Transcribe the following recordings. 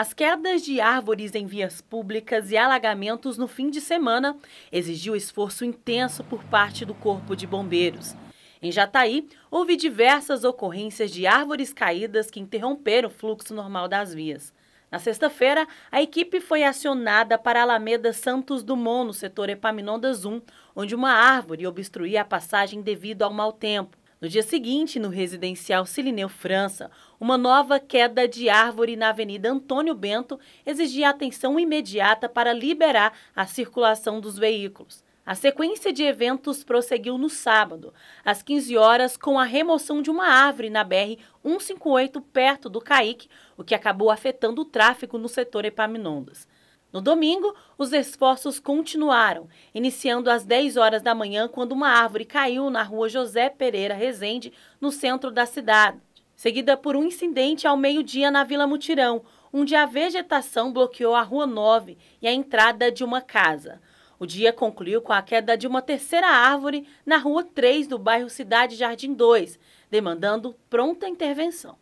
As quedas de árvores em vias públicas e alagamentos no fim de semana exigiu esforço intenso por parte do Corpo de Bombeiros. Em Jataí, houve diversas ocorrências de árvores caídas que interromperam o fluxo normal das vias. Na sexta-feira, a equipe foi acionada para a Alameda Santos Dumont, no setor Epaminondas 1, onde uma árvore obstruía a passagem devido ao mau tempo. No dia seguinte, no residencial Cilineu França, uma nova queda de árvore na Avenida Antônio Bento exigia atenção imediata para liberar a circulação dos veículos. A sequência de eventos prosseguiu no sábado, às 15 horas, com a remoção de uma árvore na BR 158 perto do Caique, o que acabou afetando o tráfego no setor Epaminondas. No domingo, os esforços continuaram, iniciando às 10 horas da manhã, quando uma árvore caiu na rua José Pereira Rezende, no centro da cidade, seguida por um incidente ao meio-dia na Vila Mutirão, onde a vegetação bloqueou a Rua 9 e a entrada de uma casa. O dia concluiu com a queda de uma terceira árvore na Rua 3 do bairro Cidade Jardim 2, demandando pronta intervenção.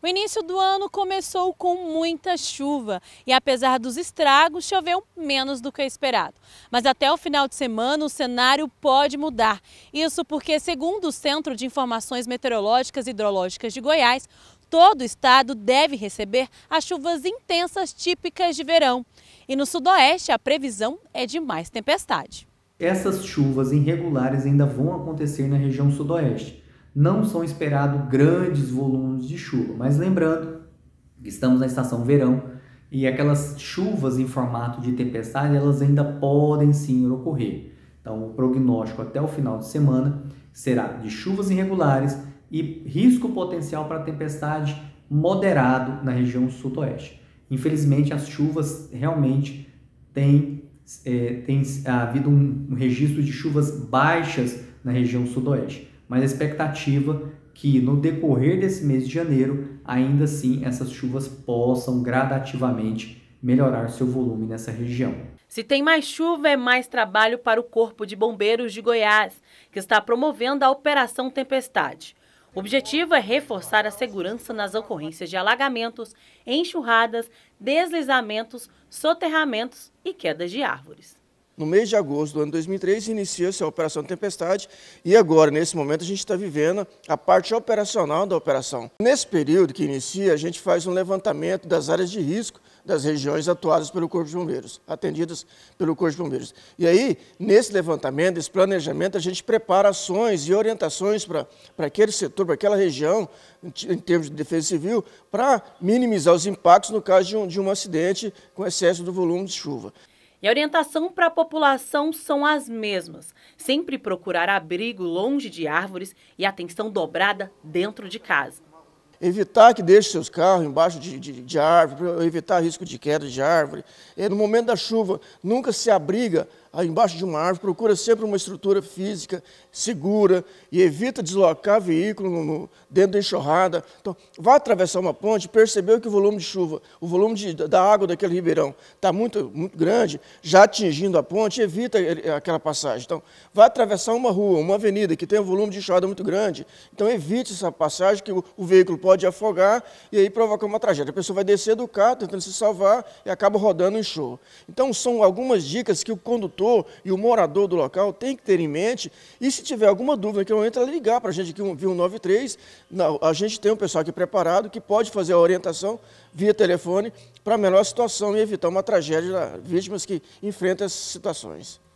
O início do ano começou com muita chuva e, apesar dos estragos, choveu menos do que esperado. Mas até o final de semana o cenário pode mudar. Isso porque, segundo o Centro de Informações Meteorológicas e Hidrológicas de Goiás, todo o estado deve receber as chuvas intensas típicas de verão. E no Sudoeste, a previsão é de mais tempestade. Essas chuvas irregulares ainda vão acontecer na região Sudoeste não são esperados grandes volumes de chuva. Mas lembrando que estamos na estação verão e aquelas chuvas em formato de tempestade, elas ainda podem sim ocorrer. Então, o prognóstico até o final de semana será de chuvas irregulares e risco potencial para tempestade moderado na região sudoeste. Infelizmente, as chuvas realmente têm, é, têm havido um registro de chuvas baixas na região sudoeste mas a expectativa que no decorrer desse mês de janeiro, ainda assim essas chuvas possam gradativamente melhorar seu volume nessa região. Se tem mais chuva, é mais trabalho para o Corpo de Bombeiros de Goiás, que está promovendo a Operação Tempestade. O objetivo é reforçar a segurança nas ocorrências de alagamentos, enxurradas, deslizamentos, soterramentos e quedas de árvores no mês de agosto do ano 2003, inicia-se a Operação Tempestade e agora, nesse momento, a gente está vivendo a parte operacional da operação. Nesse período que inicia, a gente faz um levantamento das áreas de risco das regiões atuadas pelo Corpo de Bombeiros, atendidas pelo Corpo de Bombeiros. E aí, nesse levantamento, nesse planejamento, a gente prepara ações e orientações para aquele setor, para aquela região, em termos de defesa civil, para minimizar os impactos no caso de um, de um acidente com excesso do volume de chuva. E a orientação para a população são as mesmas: sempre procurar abrigo longe de árvores e atenção dobrada dentro de casa evitar que deixe seus carros embaixo de, de, de árvore, evitar risco de queda de árvore. E é, no momento da chuva, nunca se abriga embaixo de uma árvore, procura sempre uma estrutura física segura e evita deslocar veículo no, no, dentro da enxurrada. Então, vá atravessar uma ponte, percebeu que o volume de chuva, o volume de, da água daquele ribeirão está muito, muito grande, já atingindo a ponte, evita aquela passagem. Então, vá atravessar uma rua, uma avenida que tem um volume de enxurrada muito grande, então evite essa passagem que o, o veículo pode pode afogar e aí provocar uma tragédia. A pessoa vai descer do carro tentando se salvar e acaba rodando em show. Então são algumas dicas que o condutor e o morador do local tem que ter em mente e se tiver alguma dúvida que eu entro, ligar para a gente aqui, um, via 193, não, a gente tem um pessoal aqui preparado que pode fazer a orientação via telefone para a situação e evitar uma tragédia, vítimas que enfrentam essas situações.